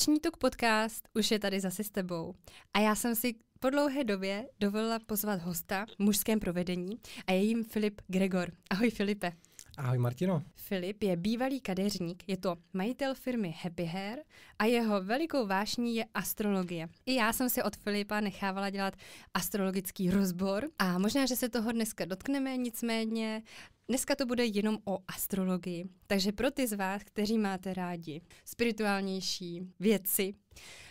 Inovační tuk podcast už je tady zase s tebou. A já jsem si po dlouhé době dovolila pozvat hosta v mužském provedení a je jim Filip Gregor. Ahoj Filipe. Ahoj Martino. Filip je bývalý kadeřník, je to majitel firmy Happy Hair a jeho velikou vášní je astrologie. I já jsem si od Filipa nechávala dělat astrologický rozbor a možná, že se toho dneska dotkneme, nicméně Dneska to bude jenom o astrologii, takže pro ty z vás, kteří máte rádi spirituálnější věci,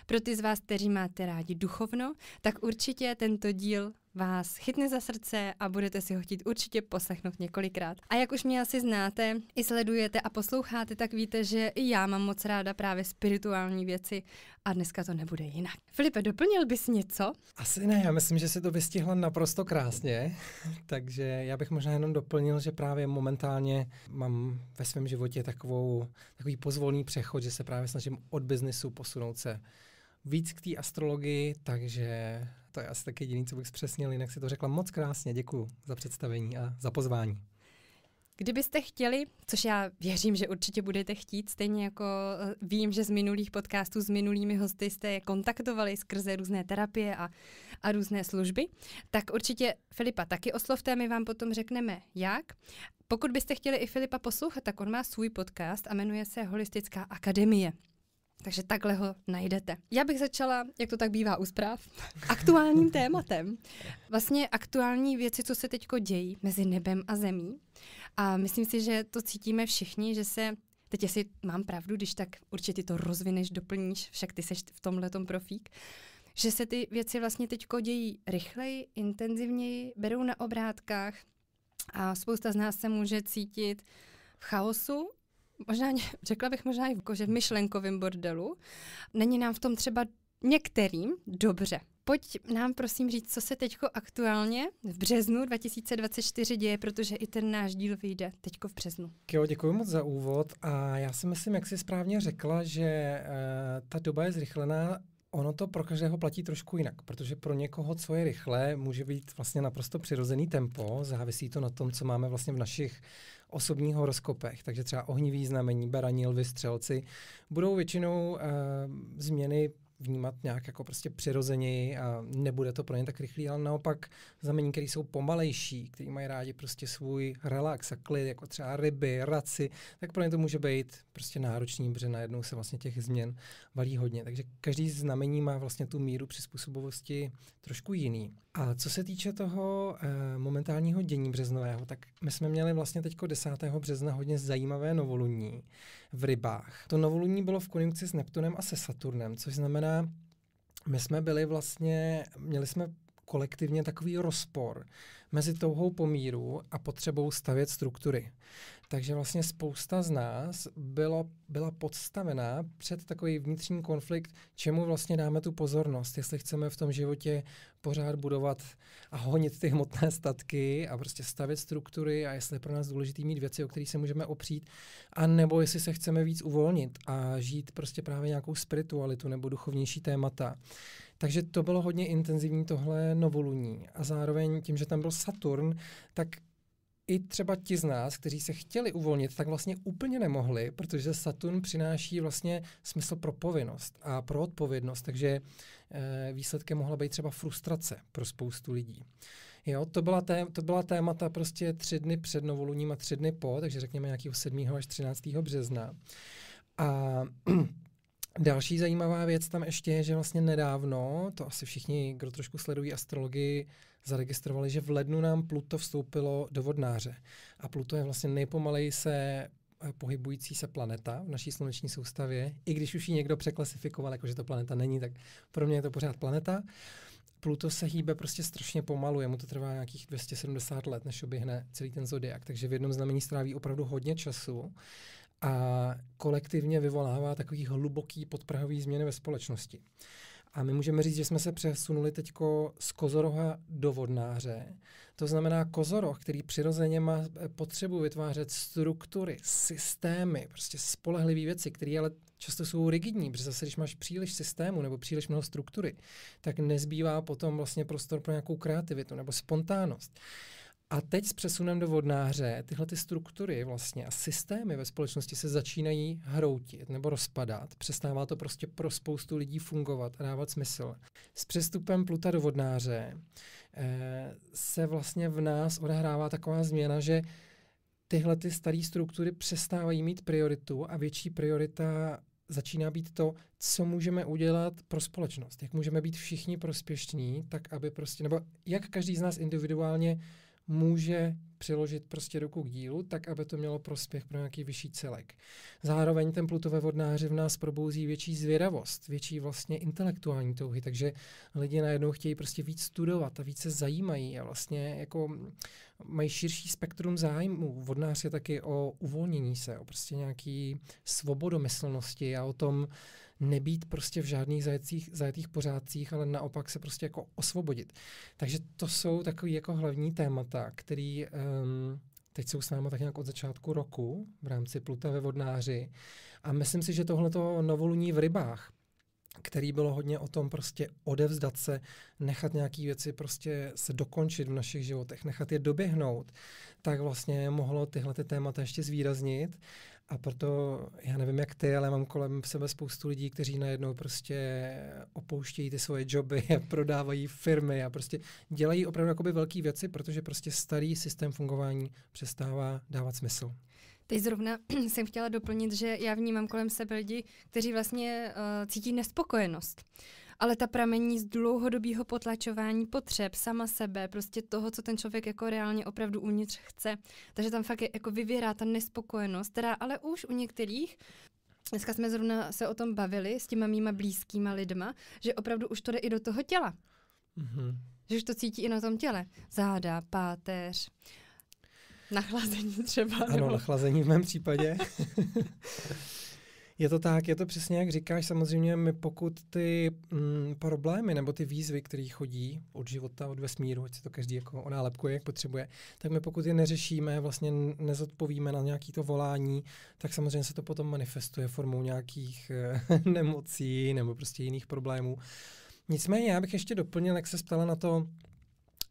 pro ty z vás, kteří máte rádi duchovno, tak určitě tento díl vás chytne za srdce a budete si ho chtít určitě poslechnout několikrát. A jak už mě asi znáte, i sledujete a posloucháte, tak víte, že i já mám moc ráda právě spirituální věci a dneska to nebude jinak. Filipe, doplnil bys něco? Asi ne, já myslím, že si to vystihla naprosto krásně, takže já bych možná jenom doplnil, že právě momentálně mám ve svém životě takovou, takový pozvolný přechod, že se právě snažím od biznesu posunout se víc k té astrologii, takže to je asi tak jediný, co bych zpřesnil, jinak si to řekla moc krásně. Děkuji za představení a za pozvání. Kdybyste chtěli, což já věřím, že určitě budete chtít, stejně jako eh, vím, že z minulých podcastů s minulými hosty jste je kontaktovali skrze různé terapie a, a různé služby, tak určitě Filipa taky oslovte, my vám potom řekneme jak. Pokud byste chtěli i Filipa poslouchat, tak on má svůj podcast a jmenuje se Holistická akademie. Takže takhle ho najdete. Já bych začala, jak to tak bývá u zpráv, aktuálním tématem. Vlastně aktuální věci, co se teď dějí mezi nebem a zemí. A myslím si, že to cítíme všichni, že se Teď jestli mám pravdu, když tak určitě to rozvineš, doplníš, však ty seš v tomhle profík, že se ty věci vlastně teď dějí rychleji, intenzivněji, berou na obrátkách a spousta z nás se může cítit v chaosu možná, řekla bych možná i jako, že v myšlenkovém bordelu. Není nám v tom třeba některým dobře. Pojď nám prosím říct, co se teď aktuálně v březnu 2024 děje, protože i ten náš díl vyjde teď v březnu. Jo, děkuji moc za úvod a já si myslím, jak jsi správně řekla, že uh, ta doba je zrychlená Ono to pro každého platí trošku jinak, protože pro někoho, co je rychlé, může být vlastně naprosto přirozený tempo, závisí to na tom, co máme vlastně v našich osobních horoskopech. Takže třeba ohnivý znamení, baraní, lvy, střelci budou většinou e, změny vnímat nějak jako prostě přirozeněji a nebude to pro ně tak rychlý, ale naopak znamení, které jsou pomalejší, který mají rádi prostě svůj relax a klid, jako třeba ryby, raci, tak pro ně to může být prostě náročný, protože najednou se vlastně těch změn valí hodně. Takže každý znamení má vlastně tu míru přizpůsobovosti trošku jiný. A co se týče toho e, momentálního dění březnového, tak my jsme měli vlastně teď 10. března hodně zajímavé novoluní, v rybách. To novoluní bylo v konjunkci s Neptunem a se Saturnem, což znamená, my jsme byli vlastně, měli jsme kolektivně takový rozpor mezi touhou pomíru a potřebou stavět struktury. Takže vlastně spousta z nás bylo, byla podstavená před takový vnitřní konflikt, čemu vlastně dáme tu pozornost, jestli chceme v tom životě pořád budovat a honit ty hmotné statky a prostě stavět struktury a jestli je pro nás důležitý mít věci, o kterých se můžeme opřít, a nebo jestli se chceme víc uvolnit a žít prostě právě nějakou spiritualitu nebo duchovnější témata. Takže to bylo hodně intenzivní tohle novoluní. A zároveň tím, že tam byl Saturn, tak i třeba ti z nás, kteří se chtěli uvolnit, tak vlastně úplně nemohli, protože Saturn přináší vlastně smysl pro povinnost a pro odpovědnost, takže e, výsledkem mohla být třeba frustrace pro spoustu lidí. Jo, to byla, té, to byla témata prostě tři dny před novoluním a tři dny po, takže řekněme nějakého 7. až 13. března. A Další zajímavá věc tam ještě je, že vlastně nedávno, to asi všichni, kdo trošku sledují astrologii, zaregistrovali, že v lednu nám Pluto vstoupilo do vodnáře. A Pluto je vlastně nejpomalej se eh, pohybující se planeta v naší sluneční soustavě, i když už ji někdo překlasifikoval, jakože to planeta není, tak pro mě je to pořád planeta. Pluto se hýbe prostě strašně pomalu, jemu to trvá nějakých 270 let, než oběhne celý ten zodiak, takže v jednom znamení stráví opravdu hodně času a kolektivně vyvolává takový hluboký podprahový změny ve společnosti. A my můžeme říct, že jsme se přesunuli teď z kozoroha do vodnáře. To znamená kozoroh, který přirozeně má eh, potřebu vytvářet struktury, systémy, prostě spolehlivé věci, které ale často jsou rigidní, protože zase když máš příliš systému nebo příliš mnoho struktury, tak nezbývá potom vlastně prostor pro nějakou kreativitu nebo spontánnost. A teď s přesunem do vodnáře tyhle ty struktury vlastně a systémy ve společnosti se začínají hroutit nebo rozpadat. Přestává to prostě pro spoustu lidí fungovat a dávat smysl. S přestupem pluta do vodnáře eh, se vlastně v nás odehrává taková změna, že tyhle ty staré struktury přestávají mít prioritu a větší priorita začíná být to, co můžeme udělat pro společnost. Jak můžeme být všichni prospěšní, tak aby prostě, nebo jak každý z nás individuálně může přiložit prostě ruku k dílu, tak aby to mělo prospěch pro nějaký vyšší celek. Zároveň ten plutové vodnáři v nás probouzí větší zvědavost, větší vlastně intelektuální touhy, takže lidi najednou chtějí prostě víc studovat a více zajímají a vlastně jako mají širší spektrum zájmů. Vodnář je taky o uvolnění se, o prostě nějaký svobodomyslnosti a o tom, nebýt prostě v žádných zajetých, zajetých pořádcích, ale naopak se prostě jako osvobodit. Takže to jsou takový jako hlavní témata, který um, teď jsou s náma tak nějak od začátku roku v rámci Pluta ve Vodnáři. A myslím si, že tohleto novoluní v rybách, který bylo hodně o tom prostě odevzdat se, nechat nějaké věci prostě se dokončit v našich životech, nechat je doběhnout, tak vlastně mohlo tyhle ty témata ještě zvýraznit a proto, já nevím jak ty, ale mám kolem sebe spoustu lidí, kteří najednou prostě opouštějí ty svoje joby prodávají firmy a prostě dělají opravdu jakoby velké věci, protože prostě starý systém fungování přestává dávat smysl. Teď zrovna jsem chtěla doplnit, že já vnímám kolem sebe lidi, kteří vlastně uh, cítí nespokojenost ale ta pramení z dlouhodobého potlačování potřeb sama sebe, prostě toho, co ten člověk jako reálně opravdu uvnitř chce. Takže tam fakt je, jako vyvěrá ta nespokojenost, která ale už u některých Dneska jsme zrovna se o tom bavili s těma mýma blízkýma lidma, že opravdu už to jde i do toho těla. Mm-hmm. Že už to cítí i na tom těle. Záda, páteř, nachlazení třeba. Ano, nebo... nachlazení v mém případě. Je to tak, je to přesně jak říkáš, samozřejmě my pokud ty mm, problémy nebo ty výzvy, které chodí od života, od vesmíru, ať si to každý jako onálepkuje, jak potřebuje, tak my pokud je neřešíme, vlastně nezodpovíme na nějaký to volání, tak samozřejmě se to potom manifestuje formou nějakých eh, nemocí nebo prostě jiných problémů. Nicméně já bych ještě doplnil, jak se ptala na to,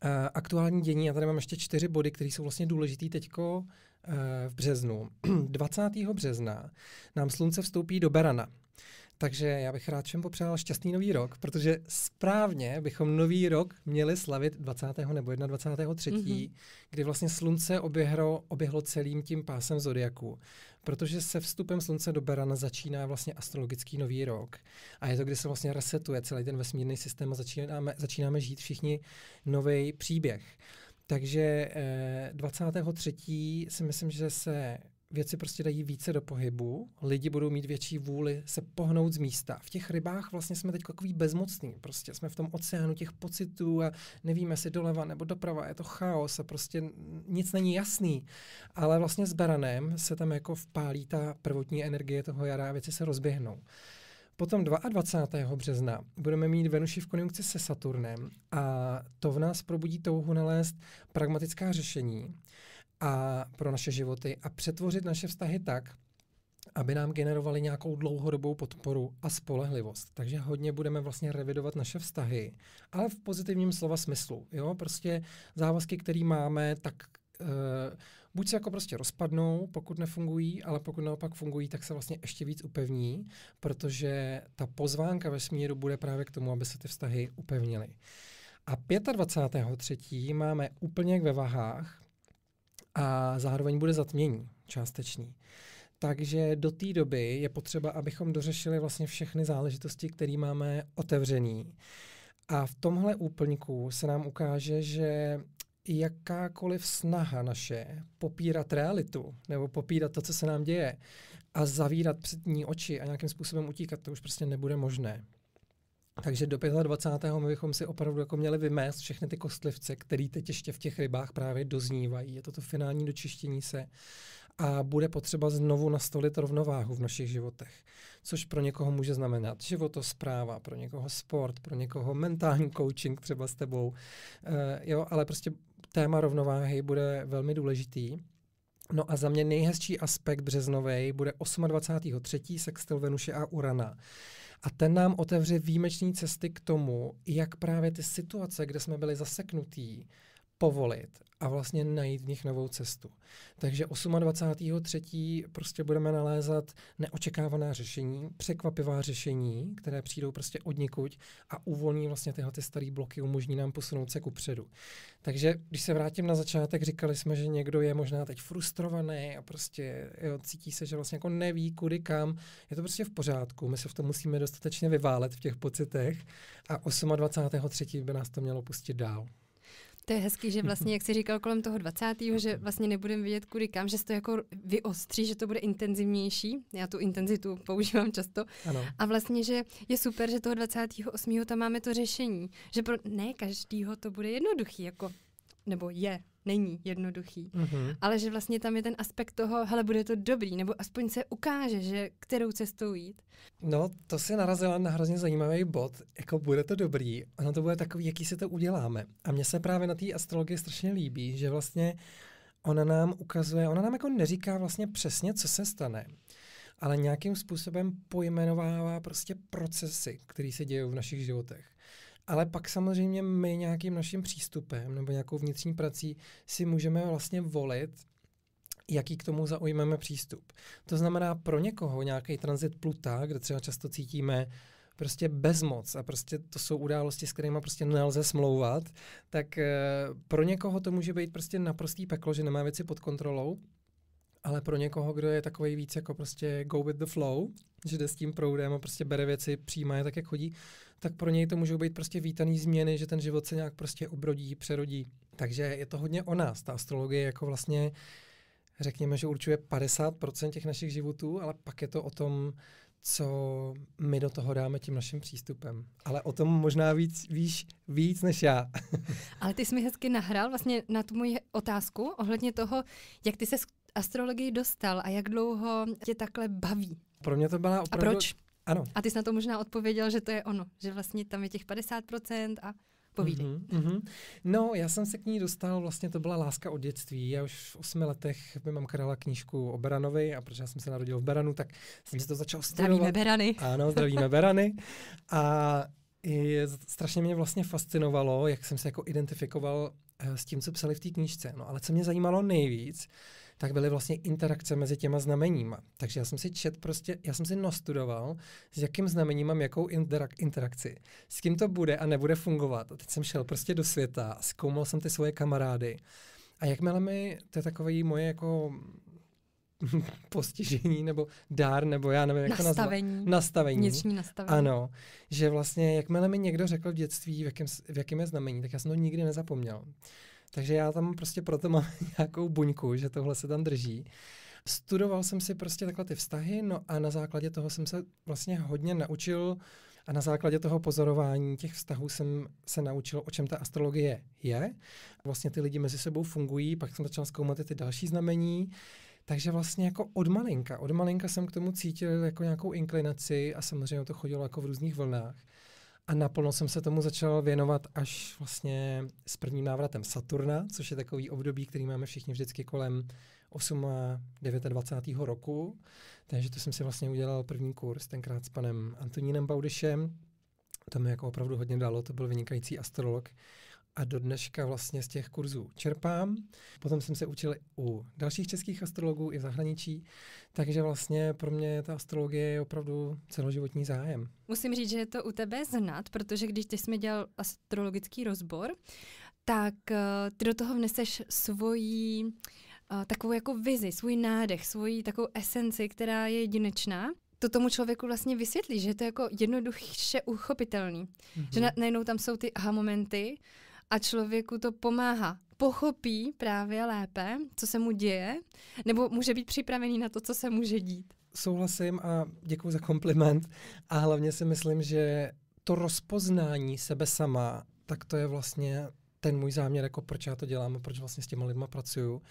eh, aktuální dění. Já tady mám ještě čtyři body, které jsou vlastně důležité teďko Eh, v březnu. 20. března nám slunce vstoupí do Berana. Takže já bych rád všem popřál šťastný nový rok, protože správně bychom nový rok měli slavit 20. nebo 21. 3., mm-hmm. kdy vlastně slunce oběhlo, oběhlo celým tím pásem zodiaku. Protože se vstupem slunce do Berana začíná vlastně astrologický nový rok. A je to, kdy se vlastně resetuje celý ten vesmírný systém a začínáme, začínáme žít všichni nový příběh. Takže eh, 23. si myslím, že se věci prostě dají více do pohybu, lidi budou mít větší vůli se pohnout z místa. V těch rybách vlastně jsme teď takový bezmocný, prostě jsme v tom oceánu těch pocitů a nevíme jestli doleva nebo doprava, je to chaos a prostě nic není jasný. Ale vlastně s baranem se tam jako vpálí ta prvotní energie toho jara a věci se rozběhnou. Potom 22. března budeme mít Venuši v konjunkci se Saturnem a to v nás probudí touhu nalézt pragmatická řešení a pro naše životy a přetvořit naše vztahy tak, aby nám generovali nějakou dlouhodobou podporu a spolehlivost. Takže hodně budeme vlastně revidovat naše vztahy, ale v pozitivním slova smyslu. Jo? Prostě závazky, které máme, tak eh, buď se jako prostě rozpadnou, pokud nefungují, ale pokud naopak fungují, tak se vlastně ještě víc upevní, protože ta pozvánka ve smíru bude právě k tomu, aby se ty vztahy upevnily. A 25.3. máme úplně ve vahách a zároveň bude zatmění částečný. Takže do té doby je potřeba, abychom dořešili vlastně všechny záležitosti, které máme otevřený. A v tomhle úplňku se nám ukáže, že jakákoliv snaha naše popírat realitu nebo popírat to, co se nám děje a zavírat před ní oči a nějakým způsobem utíkat, to už prostě nebude možné. Takže do 25. my bychom si opravdu jako měli vymést všechny ty kostlivce, které teď ještě v těch rybách právě doznívají. Je to to finální dočištění se a bude potřeba znovu nastolit rovnováhu v našich životech, což pro někoho může znamenat životospráva, pro někoho sport, pro někoho mentální coaching třeba s tebou, E, jo, ale prostě téma rovnováhy bude velmi důležitý. No a za mě nejhezčí aspekt březnovej bude 28.3. sextil Venuše a Urana. A ten nám otevře výjimečné cesty k tomu, jak právě ty situace, kde jsme byli zaseknutí, povolit a vlastně najít v nich novou cestu. Takže 28.3. prostě budeme nalézat neočekávaná řešení, překvapivá řešení, které přijdou prostě od nikuď a uvolní vlastně tyhle ty staré bloky, umožní nám posunout se ku předu. Takže když se vrátím na začátek, říkali jsme, že někdo je možná teď frustrovaný a prostě jo, cítí se, že vlastně jako neví kudy kam. Je to prostě v pořádku, my se v tom musíme dostatečně vyválet v těch pocitech a 28.3. by nás to mělo pustit dál. To je hezký, že vlastně, jak jsi říkal kolem toho 20., že vlastně nebudeme vědět, kudy kam, že se to jako vyostří, že to bude intenzivnější. Já tu intenzitu používám často. Ano. A vlastně, že je super, že toho 28. tam máme to řešení. Že pro ne každýho to bude jednoduchý, jako nebo je není jednoduchý. Mm-hmm. Ale že vlastně tam je ten aspekt toho, hele, bude to dobrý, nebo aspoň se ukáže, že kterou cestou jít. No, to si narazila na hrozně zajímavý bod, jako bude to dobrý, ono to bude takový, jaký si to uděláme. A mně se právě na té astrologii strašně líbí, že vlastně ona nám ukazuje, ona nám jako neříká vlastně přesně, co se stane, ale nějakým způsobem pojmenovává prostě procesy, které se dějí v našich životech. Ale pak samozřejmě my nějakým naším přístupem nebo nějakou vnitřní prací si můžeme vlastně volit, jaký k tomu zaujmeme přístup. To znamená pro někoho nějaký transit pluta, kde třeba často cítíme prostě bezmoc a prostě to jsou události, s kterými prostě nelze smlouvat, tak eh, pro někoho to může být prostě naprostý peklo, že nemá věci pod kontrolou ale pro někoho, kdo je takový víc jako prostě go with the flow, že jde s tím proudem a prostě bere věci, přijímá je tak, jak chodí, tak pro něj to můžou být prostě vítaný změny, že ten život se nějak prostě obrodí, přerodí. Takže je to hodně o nás. Ta astrologie jako vlastně řekněme, že určuje 50% těch našich životů, ale pak je to o tom, co my do toho dáme tím naším přístupem. Ale o tom možná víc, víš víc než já. ale ty jsi mi hezky nahrál vlastně na tu moji otázku ohledně toho, jak ty se astrologii dostal a jak dlouho tě takhle baví? Pro mě to byla opravdu... A proč? Ano. A ty jsi na to možná odpověděl, že to je ono, že vlastně tam je těch 50% a povídej. Mm-hmm, mm-hmm. No, já jsem se k ní dostal, vlastně to byla láska od dětství. Já už v osmi letech mi mamka dala knížku o Beranovi a protože já jsem se narodil v Beranu, tak jsem se to začal studovat. Zdravíme Berany. Ano, zdravíme Berany. A je, strašně mě vlastně fascinovalo, jak jsem se jako identifikoval eh, s tím, co psali v té knížce. No, ale co mě zajímalo nejvíc, tak byly vlastně interakce mezi těma znameníma. Takže já jsem si čet prostě, já jsem si nostudoval, s jakým znamením mám jakou interak- interakci, s kým to bude a nebude fungovat. A teď jsem šel prostě do světa, zkoumal jsem ty svoje kamarády. A jakmile mi, to je takové moje jako postižení nebo dár, nebo já nevím, jak nastavení. to Nastavení. Nastavení. Vnitřní nastavení. Ano, že vlastně jakmile mi někdo řekl v dětství, v jakém, v jakém je znamení, tak já jsem to nikdy nezapomněl. Takže já tam prostě proto mám nějakou buňku, že tohle se tam drží. Studoval jsem si prostě takhle ty vztahy, no a na základě toho jsem se vlastně hodně naučil a na základě toho pozorování těch vztahů jsem se naučil, o čem ta astrologie je. Vlastně ty lidi mezi sebou fungují, pak jsem začal zkoumat ty další znamení. Takže vlastně jako od malinka, od malinka jsem k tomu cítil jako nějakou inklinaci a samozřejmě to chodilo jako v různých vlnách. A naplno jsem se tomu začal věnovat až vlastně s prvním návratem Saturna, což je takový období, který máme všichni vždycky kolem 8 a 29. roku. Takže to jsem si vlastně udělal první kurz, tenkrát s panem Antonínem Baudešem. To mi jako opravdu hodně dalo, to byl vynikající astrolog, a do dneška vlastně z těch kurzů čerpám. Potom jsem se učil u dalších českých astrologů i v zahraničí, takže vlastně pro mě ta astrologie je opravdu celoživotní zájem. Musím říct, že je to u tebe znát, protože když ty jsme dělal astrologický rozbor, tak eh, ty do toho vneseš svoji eh, takovou jako vizi, svůj nádech, svoji takovou esenci, která je jedinečná to tomu člověku vlastně vysvětlí, že je to jako jednoduše uchopitelný. Mm-hmm. Že mhm. na, najednou tam jsou ty aha momenty a člověku to pomáhá pochopí právě lépe, co se mu děje, nebo může být připravený na to, co se může dít. Souhlasím a děkuji za kompliment. A hlavně si myslím, že to rozpoznání sebe sama, tak to je vlastně ten můj záměr, jako proč já to dělám a proč vlastně s těma lidma pracuju.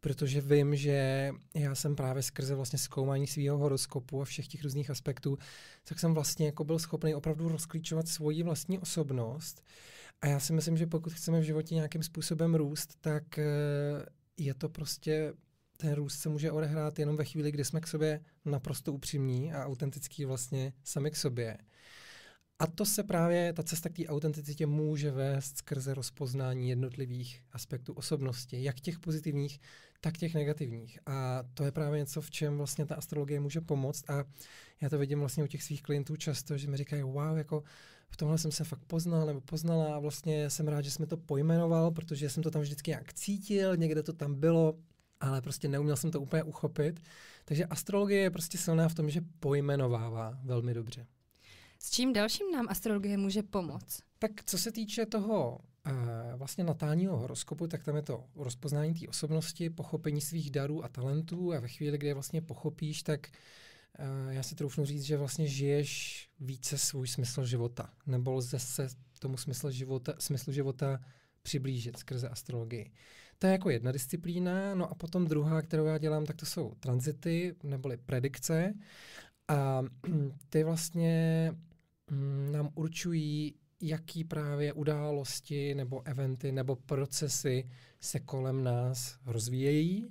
Protože vím, že já jsem právě skrze vlastně zkoumání svého horoskopu a všech těch různých aspektů, tak jsem vlastně jako byl schopný opravdu rozklíčovat svoji vlastní osobnost. Uh, a já si myslím, že pokud chceme v životě nějakým způsobem růst, tak eh, je to prostě, ten růst se může odehrát jenom ve chvíli, kdy jsme k sobě naprosto upřímní a autentický vlastně sami k sobě. A to se právě, ta cesta k té autenticitě může vést skrze rozpoznání jednotlivých aspektů osobnosti, jak těch pozitivních, tak těch negativních. A to je právě něco, v čem vlastně ta astrologie může pomoct. A já to vidím vlastně u těch svých klientů často, že mi říkají, wow, jako v tomhle jsem se fakt poznal nebo poznala a vlastně jsem rád, že jsme to pojmenoval, protože jsem to tam vždycky nějak cítil, někde to tam bylo, ale prostě neuměl jsem to úplně uchopit. Takže astrologie je prostě silná v tom, že pojmenovává velmi dobře. S čím dalším nám astrologie může pomoct? Tak co se týče toho vlastně natálního horoskopu, tak tam je to rozpoznání té osobnosti, pochopení svých darů a talentů a ve chvíli, kdy je vlastně pochopíš, tak eh, já si troufnu říct, že vlastně žiješ více svůj smysl života, nebo lze se tomu smyslu života, smyslu života přiblížit skrze astrologii. To je jako jedna disciplína, no a potom druhá, kterou já dělám, tak to jsou tranzity, neboli predikce. A ty vlastně mm, nám určují, jaký právě události nebo eventy nebo procesy se kolem nás rozvíjejí.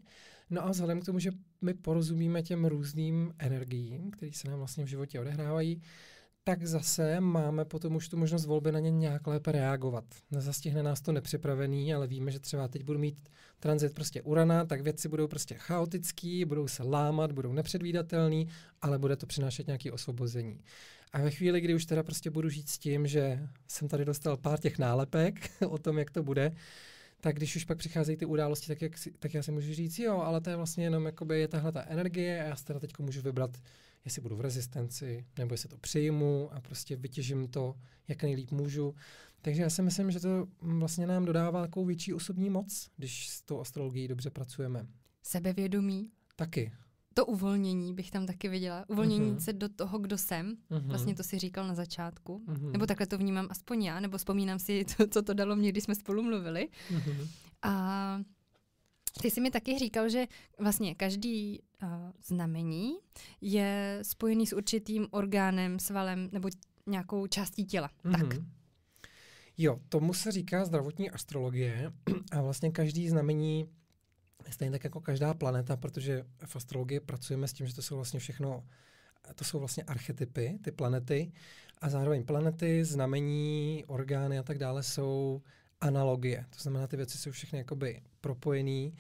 No a vzhledem k tomu, že my porozumíme těm různým energiím, které se nám vlastně v životě odehrávají, tak zase máme potom už tu možnost volby na ně nějak lépe reagovat. Nezastihne nás to nepřipravený, ale víme, že třeba teď budu mít tranzit prostě urana, tak věci budou prostě chaotický, budou se lámat, budou nepředvídatelný, ale bude to přinášet nějaké osvobození. A ve chvíli, kdy už teda prostě budu žít s tím, že jsem tady dostal pár těch nálepek o tom, jak to bude, tak když už pak přicházejí ty události, tak, jak, tak já si můžu říct, jo, ale to je vlastně jenom, jakoby je tahle ta energie a já se teda teď můžu vybrat, jestli budu v rezistenci, nebo jestli to přijmu a prostě vytěžím to, jak nejlíp můžu. Takže já si myslím, že to vlastně nám dodává takovou větší osobní moc, když s tou astrologií dobře pracujeme. Sebevědomí? Taky to uvolnění bych tam taky viděla. Uvolnění uh-huh. se do toho, kdo jsem. Uh-huh. Vlastně to si říkal na začátku. Uh-huh. Nebo takhle to vnímám aspoň já, nebo vzpomínám si, to, co to dalo mě, když jsme spolu mluvili. Uh-huh. A ty jsi mi taky říkal, že vlastně každý uh, znamení je spojený s určitým orgánem, svalem nebo nějakou částí těla. Mm-hmm. Tak. Mhm. Jo, tomu se říká zdravotní astrologie a vlastně každý znamení stejně tak jako každá planeta, protože v astrologii pracujeme s tím, že to jsou vlastně všechno to jsou vlastně archetypy, ty planety a zároveň planety, znamení, orgány a tak dále jsou uh, analogie. To znamená, ty věci jsou všechny jakoby propojený.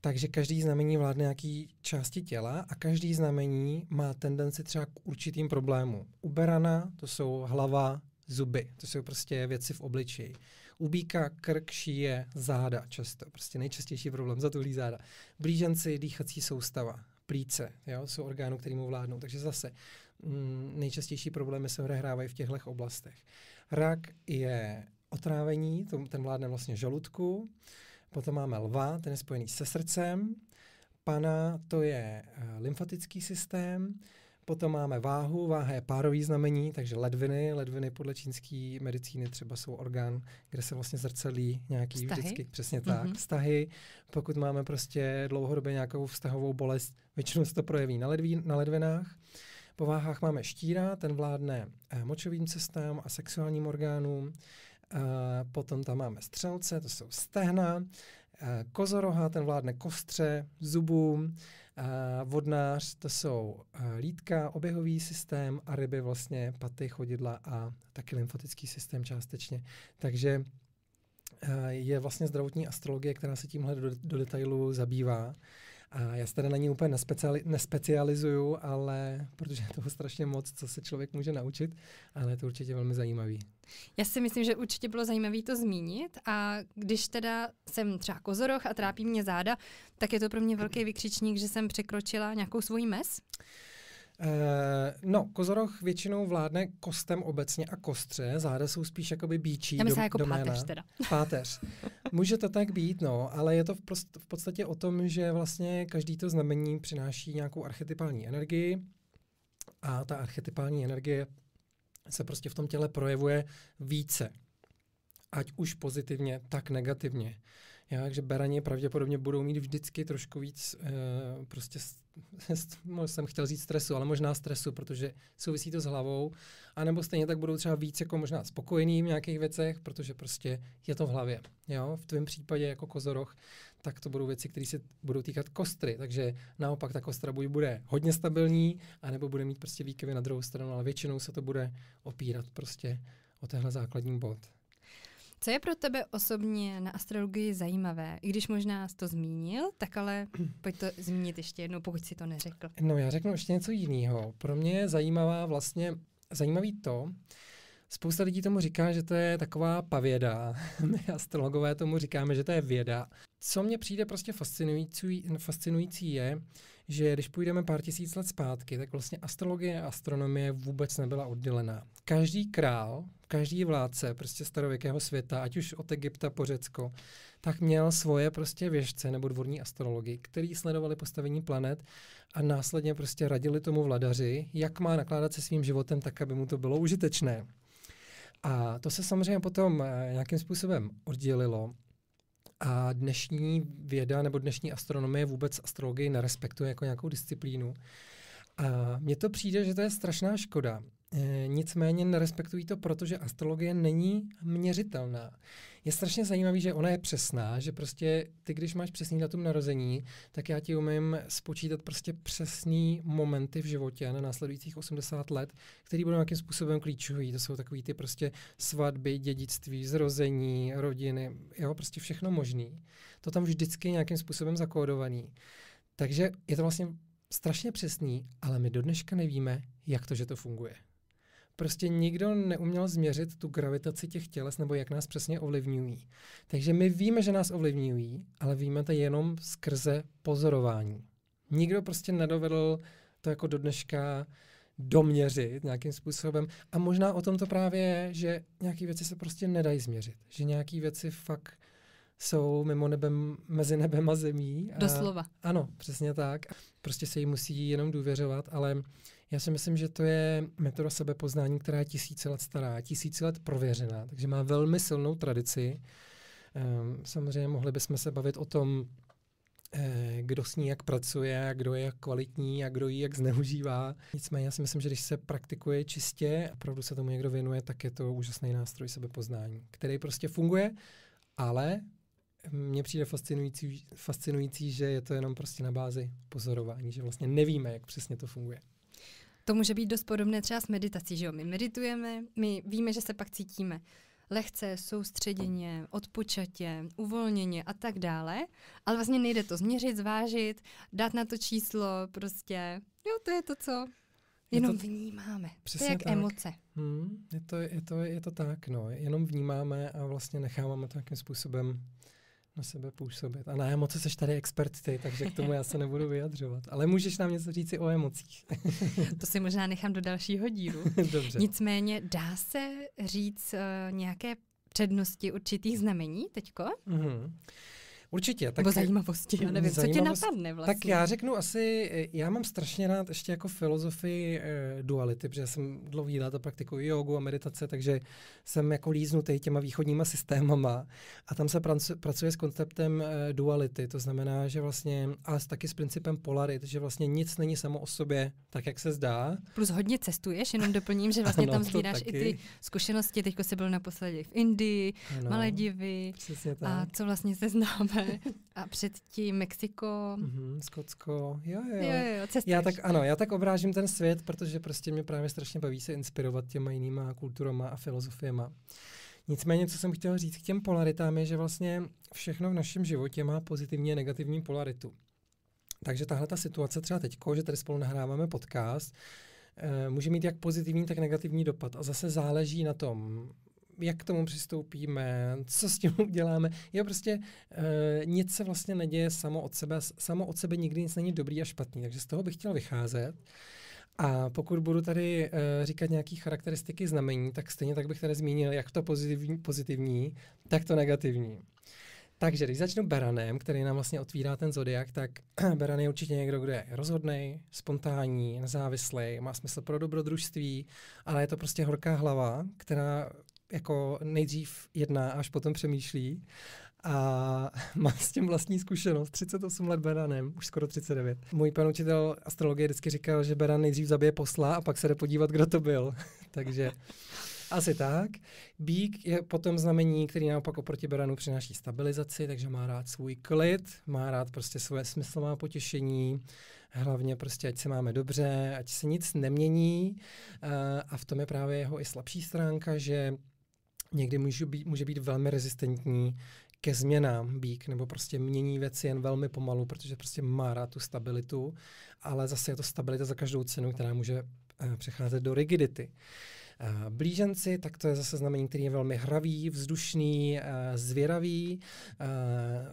Takže každý znamení vládne nějaký části těla a každý znamení má tendenci třeba k určitým problémům. U berana to jsou hlava, zuby, to jsou prostě věci v obličeji. U bíka krk, šíje, záda často, prostě nejčastější problém, zatulí záda. Blíženci, dýchací soustava, plíce, jo, jsou orgánů, který mu vládnou. Takže zase mm, nejčastější problémy se odehrávají v těchto oblastech. Rak je otrávení, to, ten vládne vlastně žaludku, potom máme lva, ten je spojený se srdcem, pana, to je uh, lymfatický systém, Potom máme váhu, váha je párový znamení, takže ledviny. Ledviny podle čínské medicíny třeba jsou orgán, kde se vlastně zrcelí nějaký vztahy? vždycky, přesně mhm. tak, mm-hmm. vztahy. Pokud máme prostě dlouhodobě nějakou vztahovou bolest, většinou se to projeví na, ledví, na ledvinách. Po váhách máme štíra, ten vládne eh, močovým cestám a sexuálním orgánům. Eh, potom tam máme střelce, to jsou stehna, eh, kozoroha, ten vládne kostře, zubům, eh, vodnář, to jsou lítka, oběhový systém a ryby vlastně paty, chodidla a taky lymfatický systém částečně. Takže je vlastně zdravotní astrologie, která se tímhle do, do detailu zabývá. A já se teda na ní úplně nespeciali- nespecializuju, ale protože je toho strašně moc, co se člověk může naučit, ale je to určitě velmi zajímavý. Já si myslím, že určitě bylo zajímavé to zmínit a když teda jsem třeba kozoroch a trápí mě záda, tak je to pro mě velký vykřičník, že jsem překročila nějakou svůj mez? Eh, no, kozoroch většinou vládne kostem obecně a kostře, záda jsou spíš jakoby bíčí Já myslím, do, jako doména. páteř teda. Páteř. Může to tak být, no, ale je to v, prost, v podstatě o tom, že vlastně každý to znamení přináší nějakou archetypální energii a ta archetypální energie se prostě v tom těle projevuje více. Ať už pozitivně, tak negativně. Uh, já, takže baraně pravděpodobně budou mít vždycky trošku víc, uh, prostě jsem chtěl říct stresu, ale možná stresu, protože souvisí to s hlavou, anebo stejně tak budou třeba víc jako možná spokojený v nějakých věcech, protože prostě je to v hlavě. Jo? V tvém případě jako kozoroch, tak to budou věci, které se budou týkat kostry, takže naopak ta kostra buď bude hodně stabilní, anebo bude mít prostě výkyvy na druhou stranu, ale většinou se to bude opírat prostě o tenhle základní bod. Co je pro tebe osobně na astrologii zajímavé? I když možná jsi to zmínil, tak ale pojď to zmínit ještě jednou, pokud si to neřekl. No já řeknu ještě něco jiného. Pro mě je zajímavá vlastně, zajímavý to, Spousta lidí tomu říká, že to je taková pavěda. My astrologové tomu říkáme, že to je věda. Co mě přijde prostě fascinující, fascinující je, že když půjdeme pár tisíc let zpátky, tak vlastně astrologie a astronomie vůbec nebyla oddělená. Každý král každý vládce prostě starověkého světa, ať už od Egypta po Řecko, tak měl svoje prostě věžce nebo dvorní astrologi, který sledovali postavení planet a následně prostě radili tomu vladaři, jak má nakládat se svým životem tak, aby mu to bylo užitečné. A to se samozřejmě potom eh, nějakým způsobem oddělilo. A dnešní věda nebo dnešní astronomie vůbec astrologii nerespektuje jako nějakou disciplínu. A mně to přijde, že to je strašná škoda, Eh, nicméně nerespektují to, protože astrologie není měřitelná. Je strašně zajímavý, že ona je přesná, že prostě ty, když máš přesný datum narození, tak já ti umím spočítat prostě přesný momenty v životě na následujících 80 let, který budou nějakým způsobem klíčový. To jsou takový ty prostě svatby, dědictví, zrození, rodiny, jo, prostě všechno možný. To tam vždycky je nějakým způsobem zakódovaný. Takže je to vlastně strašně přesný, ale my do dneška nevíme, jak to, že to funguje prostě nikdo neuměl změřit tu gravitaci těch těles nebo jak nás přesně ovlivňují. Takže my víme, že nás ovlivňují, ale víme to jenom skrze pozorování. Nikdo prostě nedovedl to jako do dneška doměřit nějakým způsobem. A možná o tom to právě je, že nějaké věci se prostě nedají změřit. Že nějaké věci fakt jsou mimo nebem, mezi nebem a zemí. A, Doslova. Ano, přesně tak. Prostě se jí musí jenom důvěřovat, ale já si myslím, že to je metoda sebepoznání, která je tisíce let stará, tisíce let prověřená, takže má velmi silnou tradici. Ehm, samozřejmě mohli bychom se bavit o tom, eh, kdo s ní jak pracuje, kdo je jak kvalitní a kdo ji jak zneužívá. Nicméně já si myslím, že když se praktikuje čistě, opravdu se tomu někdo věnuje, tak je to úžasný nástroj sebepoznání, který prostě funguje, ale mně přijde fascinující, fascinující, že je to jenom prostě na bázi pozorování, že vlastně nevíme, jak přesně to funguje. To může být dost podobné třeba s meditací, že jo? My meditujeme, my víme, že se pak cítíme lehce, soustředěně, odpočatě, uvolněně a tak dále, ale vlastně nejde to změřit, zvážit, dát na to číslo, prostě, jo, to je to, co jenom je to, vnímáme. Přesně to je jak tak. emoce. Hmm, je, to, je, to, je to tak, no. Jenom vnímáme a vlastně necháváme to nějakým způsobem na sebe působit. A na emoce seš tady expert ty, takže k tomu já se nebudu vyjadřovat. Ale můžeš nám něco i o emocích. to si možná nechám do dalšího dílu. Dobře. Nicméně dá se říct uh, nějaké přednosti určitých znamení teďko? Mm-hmm. Určitě. Tak, Nebo zajímavosti. Já nevím, zajímavost, co tě napadne vlastně. Tak já řeknu asi, já mám strašně rád ještě jako filozofii e, duality, protože já jsem dlouhý léta praktikuji jogu a meditace, takže jsem jako líznutý těma východníma systémama a tam se pracuje, pracuje s konceptem e, duality, to znamená, že vlastně, ale taky s principem polarit, že vlastně nic není samo o sobě, tak jak se zdá. Plus hodně cestuješ, jenom doplním, že vlastně ano, tam sbíráš i ty zkušenosti, teďko jsi byl naposledy v Indii, ano, Maledivy a co vlastně se známe a předtím Mexiko. Mm-hmm, Skotsko, jo, jo. jo, jo já tak, ano, já tak obrážím ten svět, protože prostě mě právě strašně baví se inspirovat těma jinýma kulturama a filozofiema. Nicméně, co jsem chtěl říct k těm polaritám, je, že vlastně všechno v našem životě má pozitivní a negativní polaritu. Takže tahle ta situace třeba teď, že tady spolu nahráváme podcast, eh, může mít jak pozitivní, tak negativní dopad. A zase záleží na tom, jak k tomu přistoupíme, co s tím uděláme. Jo, prostě e, nic se vlastně neděje samo od sebe, samo od sebe nikdy nic není dobrý a špatný, takže z toho bych chtěl vycházet. A pokud budu tady e, říkat nějaké charakteristiky znamení, tak stejně tak bych tady zmínil jak to pozitivní, pozitivní tak to negativní. Takže když začnu Beranem, který nám vlastně otvírá ten zodiak, tak Beran je určitě někdo, kdo je rozhodný, spontánní, nezávislý, má smysl pro dobrodružství, ale je to prostě horká hlava, která jako nejdřív jedná, až potom přemýšlí. A mám s tím vlastní zkušenost, 38 let beranem, už skoro 39. Můj pan učitel astrologie vždycky říkal, že beran nejdřív zabije posla a pak se jde podívat, kdo to byl. Takže asi tak. Bík je potom znamení, který naopak oproti beranu přináší stabilizaci, takže má rád svůj klid, má rád prostě svoje smyslová potěšení, hlavně prostě, ať se máme dobře, ať se nic nemění. A v tom je právě jeho i slabší stránka, že někdy může být, může být velmi rezistentní ke změnám bík, nebo prostě mění věci jen velmi pomalu, protože prostě má rád tu stabilitu, ale zase je to stabilita za každou cenu, která může eh, přecházet do rigidity. Eh, blíženci, tak to je zase znamení, který je velmi hravý, vzdušný, eh, zvěravý, eh,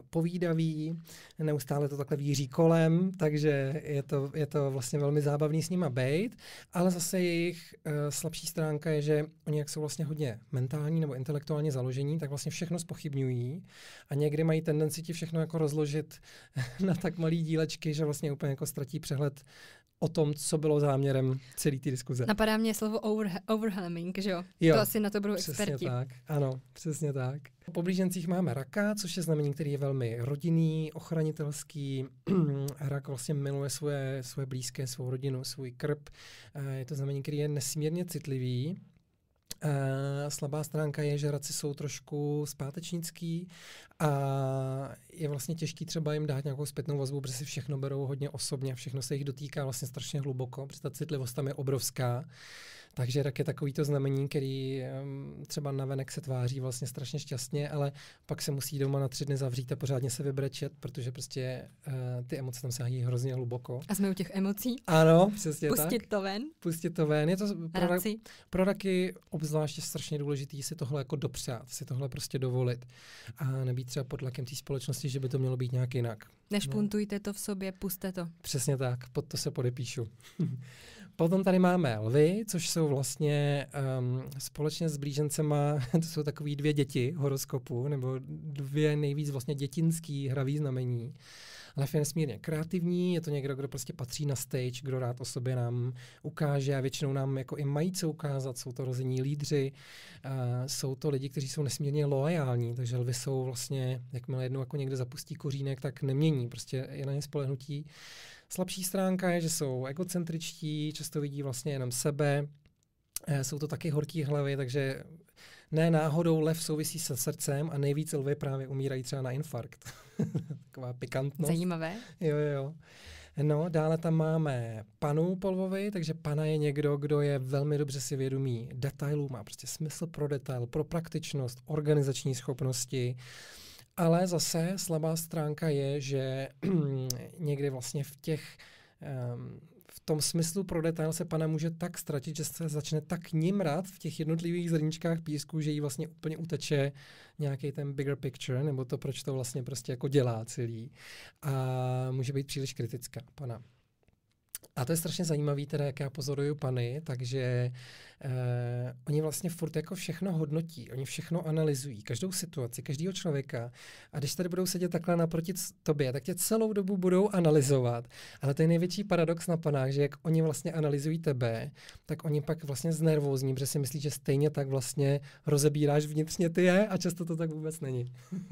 povídavý, neustále to takhle víří kolem, takže je to, je to vlastně velmi zábavný s nima bejt, ale zase jejich slabší stránka je, že oni jak jsou vlastně hodně mentální nebo intelektuálně založení, tak vlastně všechno spochybňují a někdy mají tendenci ti všechno jako rozložit na tak malý dílečky, že vlastně úplně jako ztratí přehled o tom, co bylo záměrem celé té diskuze. Napadá mě slovo over, overwhelming, že jo? jo? To asi na to budou přesně experti. tak, ano, přesně tak. Po poblížencích máme raka, což je znamení, který je velmi rodinný, ochranitelský. Rak vlastně miluje svoje, svoje blízké, svou rodinu, svůj krb. Eh, je to znamení, který je nesmírně citlivý a eh, slabá stránka je, že radci jsou trošku zpátečnický a je vlastně těžký třeba jim dát nějakou zpětnou vazbu, protože si všechno berou hodně osobně, všechno se jich dotýká vlastně strašně hluboko, protože ta citlivost tam je obrovská. Takže rak je takový to znamení, který třeba navenek se tváří vlastně strašně šťastně, ale pak se musí doma na tři dny zavřít a pořádně se vybrečet, protože prostě uh, ty emoce tam sahají hrozně hluboko. A jsme u těch emocí? Ano, přesně Pustit tak. to ven? Pustit to ven. Je to pro, rak, pro raky obzvláště strašně důležitý si tohle jako dopřát, si tohle prostě dovolit a nebýt třeba pod tlakem té společnosti, že by to mělo být nějak jinak. Nešpuntujte no. to v sobě, puste to. Přesně tak, pod to se podepíšu. Potom tady máme lvy, což jsou vlastně um, společně s blížencema, to jsou takové dvě děti horoskopu, nebo dvě nejvíc vlastně dětinský hravý znamení. Lev je nesmírně kreativní, je to někdo, kdo prostě patří na stage, kdo rád o sobě nám ukáže a většinou nám jako i mají co ukázat. Jsou to rození lídři, uh, jsou to lidi, kteří jsou nesmírně loajální, takže lvy jsou vlastně, jakmile jednou jako někde zapustí kořínek, tak nemění, prostě je na ně spolehnutí. Slabší stránka je, že jsou egocentričtí, často vidí vlastně jenom sebe, eh, jsou to taky horký hlavy, takže ne náhodou lev souvisí se srdcem a nejvíc lvy právě umírají třeba na infarkt. Taková pikantnost. Zajímavé. Jo, jo. No, dále tam máme panu Polvovi, takže pana je někdo, kdo je velmi dobře si vědomý detailů, má prostě smysl pro detail, pro praktičnost, organizační schopnosti. Ale zase slabá stránka je, že někdy vlastně v těch um, tom smyslu pro detail se pana může tak ztratit, že se začne tak nimrat v těch jednotlivých zrničkách písku, že jí vlastně úplně uteče nějaký ten bigger picture, nebo to, proč to vlastně prostě jako dělá celý. A může být příliš kritická pana. A to je strašně zajímavé, teda jak já pozoruju pany, takže eh, oni vlastně furt jako všechno hodnotí, oni všechno analyzují, každou situaci, každého člověka. A když tady budou sedět takhle naproti tobě, tak tě celou dobu budou analyzovat. Ale to je největší paradox na panách, že jak oni vlastně analyzují tebe, tak oni pak vlastně znervózní, protože si myslí, že stejně tak vlastně rozebíráš vnitřně ty je a často to tak vůbec není.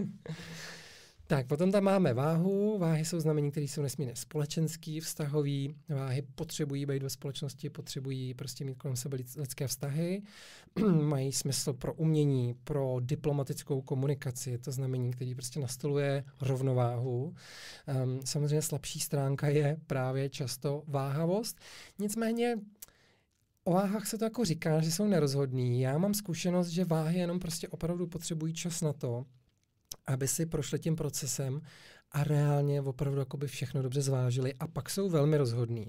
Tak, potom tam máme váhu. Váhy jsou znamení, které jsou nesmírně společenský, vztahový. Váhy potřebují být ve společnosti, potřebují prostě mít kolem sebe lidské vztahy. Mají smysl pro umění, pro diplomatickou komunikaci. Je to znamení, který prostě nastoluje rovnováhu. Um, samozřejmě slabší stránka je právě často váhavost. Nicméně o váhách se to jako říká, že jsou nerozhodný. Já mám zkušenost, že váhy jenom prostě opravdu potřebují čas na to, aby si prošli tím procesem a reálně opravdu jakoby všechno dobře zvážili a pak jsou velmi rozhodní.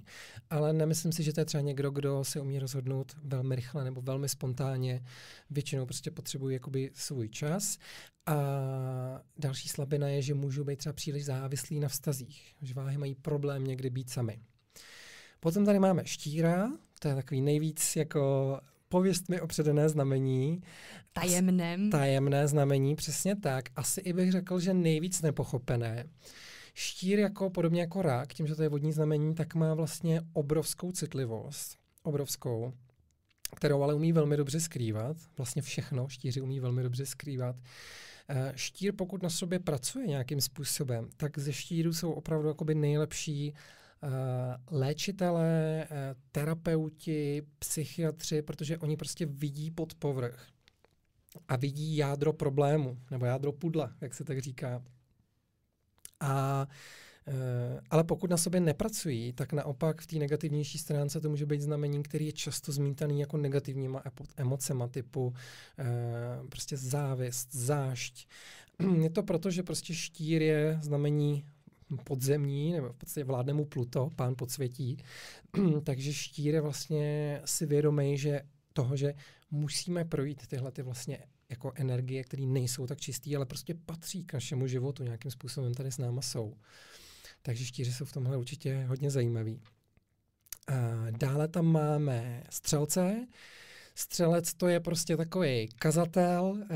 Ale nemyslím si, že to je třeba někdo, kdo se umí rozhodnout velmi rychle nebo velmi spontánně. Většinou prostě potřebují jakoby svůj čas a další slabina je, že můžou být třeba příliš závislí na vztazích, že váhy mají problém někdy být sami. Potom tady máme štíra, to je takový nejvíc jako pověst mi o předané znamení. tajemné Tajemné znamení, přesně tak. Asi i bych řekl, že nejvíc nepochopené. Štír, jako podobně jako rák, tím, že to je vodní znamení, tak má vlastně obrovskou citlivost. Obrovskou kterou ale umí velmi dobře skrývat. Vlastně všechno štíři umí velmi dobře skrývat. Eh, štír, pokud na sobě pracuje nějakým způsobem, tak ze štíru jsou opravdu jakoby nejlepší Eh, léčitelé, eh, terapeuti, psychiatři, protože oni prostě vidí pod povrch a vidí jádro problému, nebo jádro pudla, jak se tak říká. A, eh, ale pokud na sobě nepracují, tak naopak v té negativnější stránce to může být znamení, který je často zmítaný jako negativníma emocema typu prostě závist, zášť. Je to proto, že prostě štír je znamení podzemní, nebo v podstatě vládne mu Pluto, pán podsvětí. Takže štír je vlastně si vědomý, že toho, že musíme projít tyhle ty vlastně jako energie, které nejsou tak čisté, ale prostě patří k našemu životu, nějakým způsobem tady s náma jsou. Takže štíři jsou v tomhle určitě hodně zajímaví. Dále tam máme střelce, Střelec to je prostě takový kazatel, eh,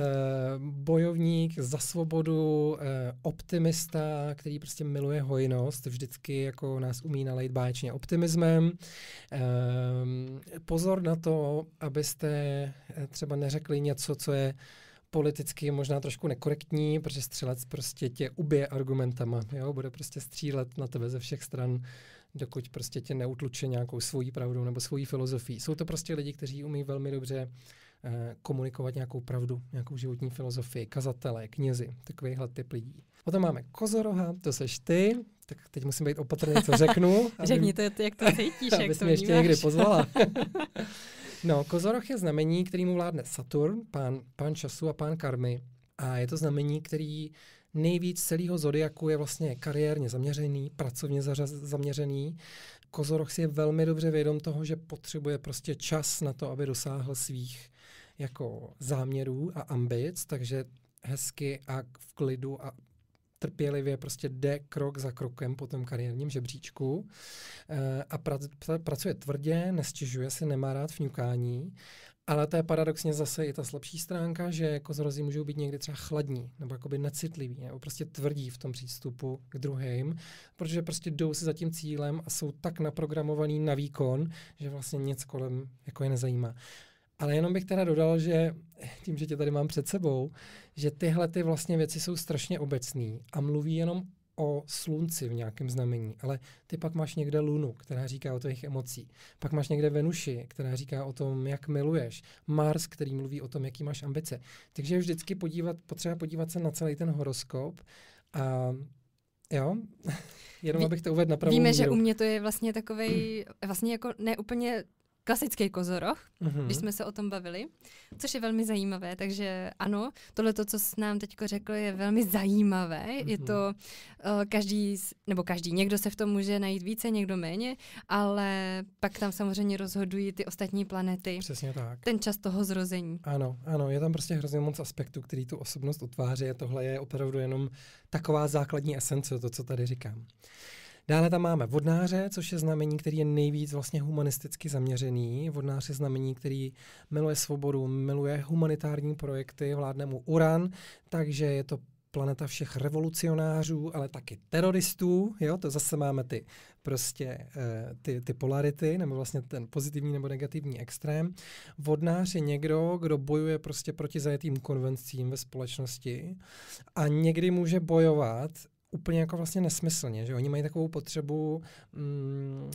bojovník za svobodu, eh, optimista, který prostě miluje hojnost, vždycky jako nás umí nalejt báječně optimismem. Eh, pozor na to, abyste eh, třeba neřekli něco, co je politicky možná trošku nekorektní, protože střelec prostě tě ubije argumentama, jo? bude prostě střílet na tebe ze všech stran dokud prostě tě neutluče nějakou svojí pravdou nebo svojí filozofií. Jsou to prostě lidi, kteří umí velmi dobře eh, komunikovat nějakou pravdu, nějakou životní filozofii, kazatelé, knězi, takovýhle typ lidí. Potom máme Kozoroha, to seš ty, tak teď musím být opatrný, co řeknu. Řekni to, jak to cítíš, jak to mě ještě někdy pozvala. no, Kozoroch je znamení, kterýmu vládne Saturn, pán, pán času a pán karmy. A je to znamení, který Nejvíc celého zodiaku je vlastně kariérně zaměřený, pracovně zaměřený. Kozorok si je velmi dobře vědom toho, že potřebuje prostě čas na to, aby dosáhl svých jako záměrů a ambic, takže hezky a v klidu a trpělivě prostě jde krok za krokem po tom kariérním žebříčku e, a pra, pra, pracuje tvrdě, nestěžuje si, nemá rád vňukání ale to je paradoxně zase i ta slabší stránka, že kozorozi jako můžou být někdy třeba chladní nebo jakoby necitliví nebo prostě tvrdí v tom přístupu k druhým, protože prostě jdou si za tím cílem a jsou tak naprogramovaný na výkon, že vlastně nic kolem jako je nezajímá. Ale jenom bych teda dodal, že tím, že tě tady mám před sebou, že tyhle ty vlastně věci jsou strašně obecné a mluví jenom o slunci v nějakém znamení, ale ty pak máš někde lunu, která říká o tvých emocích. Pak máš někde Venuši, která říká o tom, jak miluješ. Mars, který mluví o tom, jaký máš ambice. Takže vždycky podívat, potřeba podívat se na celý ten horoskop a jo, jenom Ví, abych to uvedl na pravou Víme, míru. že u mě to je vlastně takový, vlastně jako neúplně klasický kozoroch, mm-hmm. když jsme se o tom bavili, což je velmi zajímavé. Takže ano, tohle, co s nám teď řekl, je velmi zajímavé. Mm-hmm. Je mhm. to uh, každý, nebo každý, někdo se v tom může najít více, někdo méně, ale pak tam samozřejmě rozhodují ty ostatní planety. Přesně tak. Ten čas toho zrození. Ano, ano, je tam prostě hrozně moc aspektů, který tu osobnost utváří a tohle je opravdu jenom taková základní esence, to, co tady říkám. Dále tam máme vodnáře, což je znamení, který je nejvíc vlastně humanisticky zaměřený. Vodnář je znamení, který miluje svobodu, miluje humanitární projekty, vládne mu uran, takže je to planeta všech revolucionářů, ale taky teroristů, jo, to zase máme ty prostě eh, ty, ty polarity, nebo vlastně ten pozitivní nebo negativní extrém. Vodnář je někdo, kdo bojuje prostě proti zajetým konvencím ve společnosti a někdy může bojovat úplně jako vlastně nesmyslně, že oni mají takovou potřebu mm,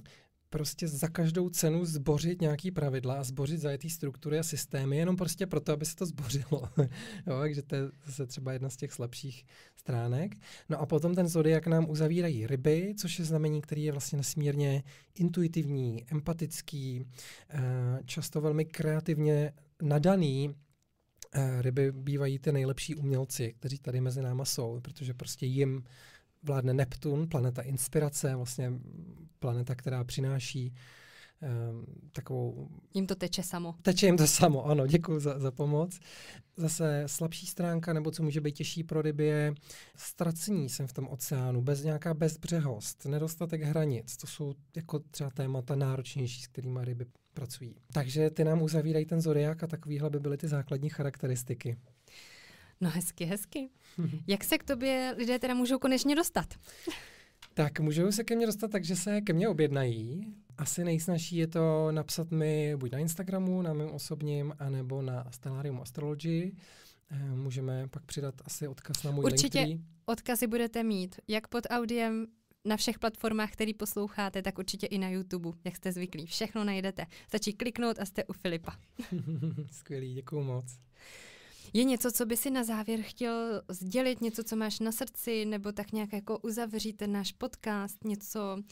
prostě za každou cenu zbořit nějaký pravidla a zbořit zajetý struktury a systémy, jenom prostě proto, aby se to zbořilo. jo, takže to je zase třeba jedna z těch slabších stránek. No a potom ten zodiak nám uzavírají ryby, což je znamení, který je vlastně nesmírně intuitivní, empatický, eh, často velmi kreativně nadaný, Eh, ryby bývají ty nejlepší umělci, kteří tady mezi náma jsou, protože prostě jim vládne Neptun, planeta inspirace, vlastně planeta, která přináší um, takovou... Jim to teče samo. Teče jim to samo, ano, děkuji za, za pomoc. Zase slabší stránka, nebo co může být těžší pro ryby, je ztracení jsem v tom oceánu, bez nějaká bezbřehost, nedostatek hranic. To jsou jako třeba témata náročnější, s kterými ryby pracují. Takže ty nám uzavírají ten zodiak a takovýhle by byly ty základní charakteristiky. No hezky, hezky. Jak se k tobě lidé teda můžou konečně dostat? Tak můžou se ke mně dostat takže se ke mně objednají. Asi nejsnažší je to napsat mi buď na Instagramu, na mém osobním, anebo na Stellarium Astrology. Eh, můžeme pak přidat asi odkaz na můj Určitě linktree. odkazy budete mít, jak pod audiem, na všech platformách, který posloucháte, tak určitě i na YouTube, jak jste zvyklí. Všechno najdete. Stačí kliknout a jste u Filipa. Skvělý, děkuji moc. Je něco, co by si na závěr chtěl sdělit, něco, co máš na srdci, nebo tak nějak jako uzavřít ten náš podcast, něco, uh,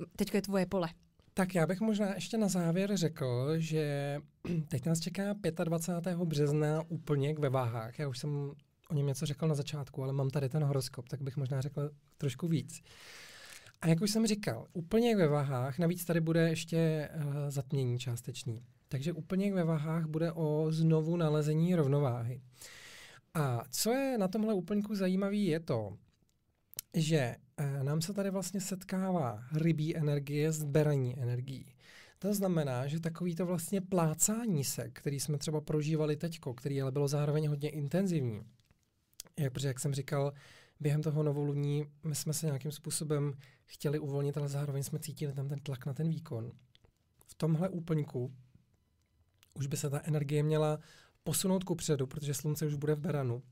eh, teď je tvoje pole. Tak já bych možná ještě na závěr řekl, že teď nás čeká 25. března úplněk ve váhách. Já už jsem o něm něco řekl na začátku, ale mám tady ten horoskop, tak bych možná řekl trošku víc. A jak už jsem říkal, úplně jak ve vahách, navíc tady bude ještě uh, zatmění částečný. Takže úplně jak ve vahách bude o znovu nalezení rovnováhy. A co je na tomhle úplňku zajímavý, je to, že uh, nám se tady vlastně setkává rybí energie s beraní energií. To znamená, že takový to vlastně plácání se, který jsme třeba prožívali teďko, který ale bylo zároveň hodně intenzivní, jak, protože, jak jsem říkal, během toho novoluní my jsme se nějakým způsobem chtěli uvolnit, ale zároveň jsme cítili tam ten tlak na ten výkon. V tomhle úplňku už by se ta energie měla posunout ku předu, protože slunce už bude v beranu.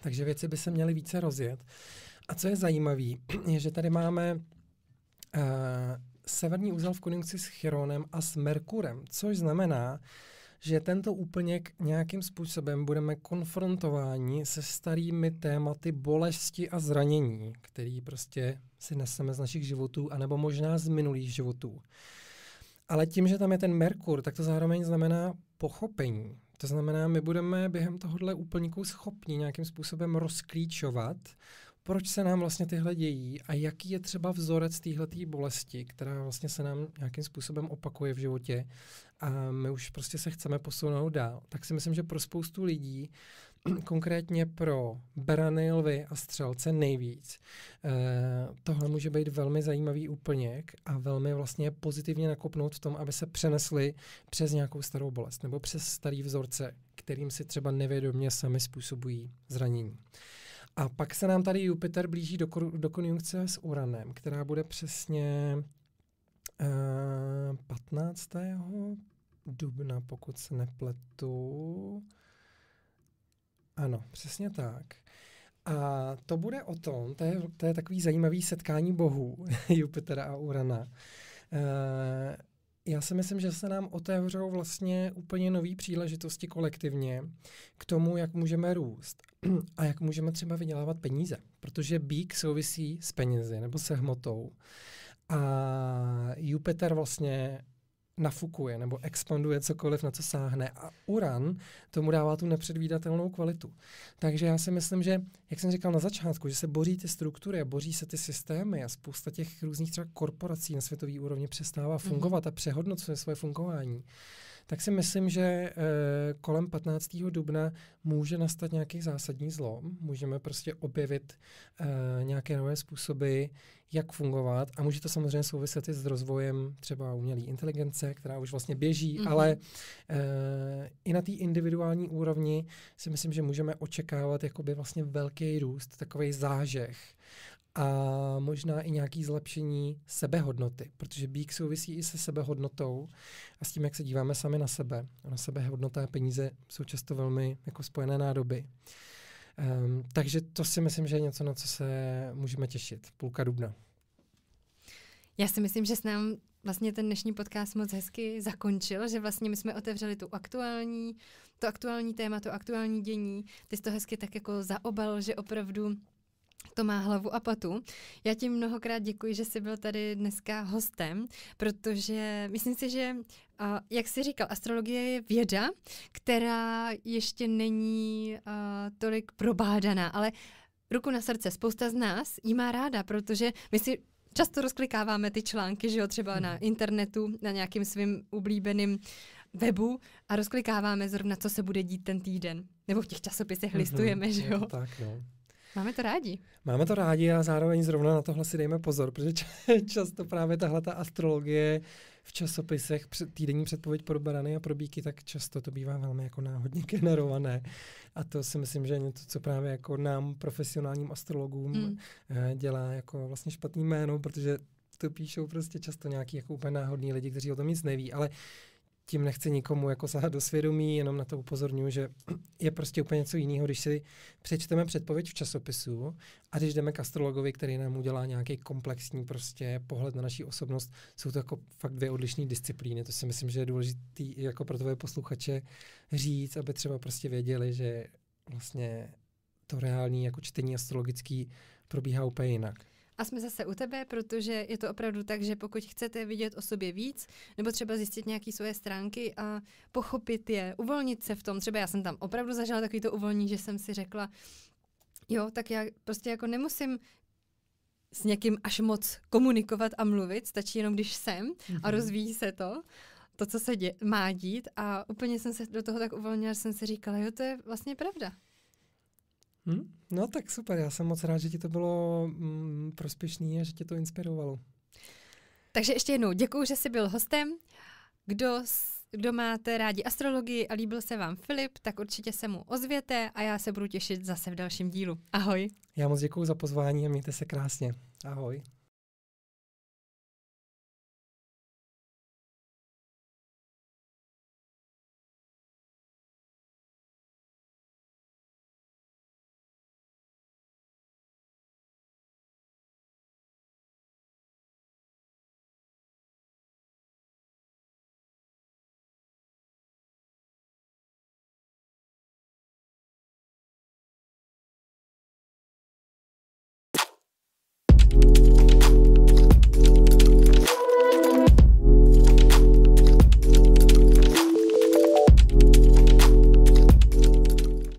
Takže věci by se měly více rozjet. A co je zajímavé, je, že tady máme uh, severní úzel v konjunkci s Chironem a s Merkurem, což znamená, že tento úplněk nějakým způsobem budeme konfrontováni se starými tématy bolesti a zranění, který prostě si neseme z našich životů, anebo možná z minulých životů. Ale tím, že tam je ten Merkur, tak to zároveň znamená pochopení. To znamená, my budeme během tohohle úplníku schopni nějakým způsobem rozklíčovat proč se nám vlastně tyhle dějí a jaký je třeba vzorec téhle bolesti, která vlastně se nám nějakým způsobem opakuje v životě a my už prostě se chceme posunout dál. Tak si myslím, že pro spoustu lidí, konkrétně pro berany, lvy a střelce nejvíc, eh, tohle může být velmi zajímavý úplněk a velmi vlastně pozitivně nakopnout v tom, aby se přenesli přes nějakou starou bolest nebo přes starý vzorce, kterým si třeba nevědomě sami způsobují zranění. A pak se nám tady Jupiter blíží do, do konjunkce s Uranem, která bude přesně uh, eh, 15. dubna, pokud se nepletu. Ano, přesně tak. A to bude o tom, to je, to je takový zajímavý setkání bohů Jupitera a Urana. Uh, já si myslím, že se nám otevřou vlastně úplně nové příležitosti kolektivně k tomu, jak můžeme růst a jak můžeme třeba vydělávat peníze, protože bík souvisí s penězi nebo se hmotou. A Jupiter vlastně nafukuje nebo expanduje cokoliv, na co sáhne. A uran tomu dává tu nepředvídatelnou kvalitu. Takže já si myslím, že, jak jsem říkal na začátku, že se boří ty struktury a boří se ty systémy a spousta těch různých třeba korporací na světové úrovni přestává mhm. fungovat mm-hmm. a přehodnocuje svoje fungování tak si myslím, že e, kolem 15. dubna může nastat nějaký zásadní zlom. Můžeme prostě objevit e, nějaké nové způsoby, jak fungovat a může to samozřejmě souviset i s rozvojem třeba umělé inteligence, která už vlastně běží, mm-hmm. ale e, i na té individuální úrovni si myslím, že můžeme očekávat jakoby vlastně velký růst, takový zážeh a možná i nějaký zlepšení sebehodnoty, protože bík souvisí i se sebehodnotou a s tím, jak se díváme sami na sebe. A na sebehodnota a peníze jsou často velmi jako spojené nádoby. Um, takže to si myslím, že je něco, na co se můžeme těšit. Půlka dubna. Já si myslím, že s nám vlastně ten dnešní podcast moc hezky zakončil, že vlastně my jsme otevřeli tu aktuální, to aktuální téma, to aktuální dění. Ty jsi to hezky tak jako zaobal, že opravdu to má hlavu a patu. Já ti mnohokrát děkuji, že jsi byl tady dneska hostem, protože myslím si, že, uh, jak jsi říkal, astrologie je věda, která ještě není uh, tolik probádaná, ale ruku na srdce, spousta z nás ji má ráda, protože my si často rozklikáváme ty články, že jo, třeba na hmm. internetu, na nějakým svým oblíbeným webu a rozklikáváme zrovna, co se bude dít ten týden. Nebo v těch časopisech hmm listujeme, že jo. Tak, no. Máme to rádi. Máme to rádi a zároveň zrovna na tohle si dejme pozor, protože často právě tahle ta astrologie v časopisech, před, týdenní předpověď pro barany a pro bíky, tak často to bývá velmi jako náhodně generované. A to si myslím, že je něco, co právě jako nám, profesionálním astrologům, mm. Eh, dělá jako vlastně špatný jméno, protože to píšou prostě často nějaký jako úplně náhodní lidi, kteří o tom nic neví, ale tím nechci nikomu jako sahat do svědomí, jenom na to upozorňuji, že je prostě úplně něco jiného, když si přečteme předpověď v časopisu a když jdeme k astrologovi, který nám udělá nějaký komplexní prostě pohled na naší osobnost, jsou to jako fakt dvě odlišné disciplíny. To si myslím, že je důležité jako pro tvoje posluchače říct, aby třeba prostě věděli, že vlastně to reální jako čtení astrologický probíhá úplně jinak. A jsme zase u tebe, protože je to opravdu tak, že pokud chcete vidět o sobě víc, nebo třeba zjistit nějaké svoje stránky a pochopit je, uvolnit se v tom, třeba já jsem tam opravdu zažila takový to uvolní, že jsem si řekla, jo, tak já prostě jako nemusím s někým až moc komunikovat a mluvit, stačí jenom, když jsem mm-hmm. a mhm. rozvíjí se to to, co se dě- má dít a úplně jsem se do toho tak uvolnila, že jsem si říkala, jo, to je vlastně pravda. Hmm? No tak super, já jsem moc rád, že ti to bylo mm, prospěšný a že tě to inspirovalo. Takže ještě jednou děkuji, že jsi byl hostem. Kdo, kdo máte rádi astrologii a líbil se vám Filip, tak určitě se mu ozvěte a já se budu těšit zase v dalším dílu. Ahoj. Já moc děkuji za pozvání a mějte se krásně. Ahoj.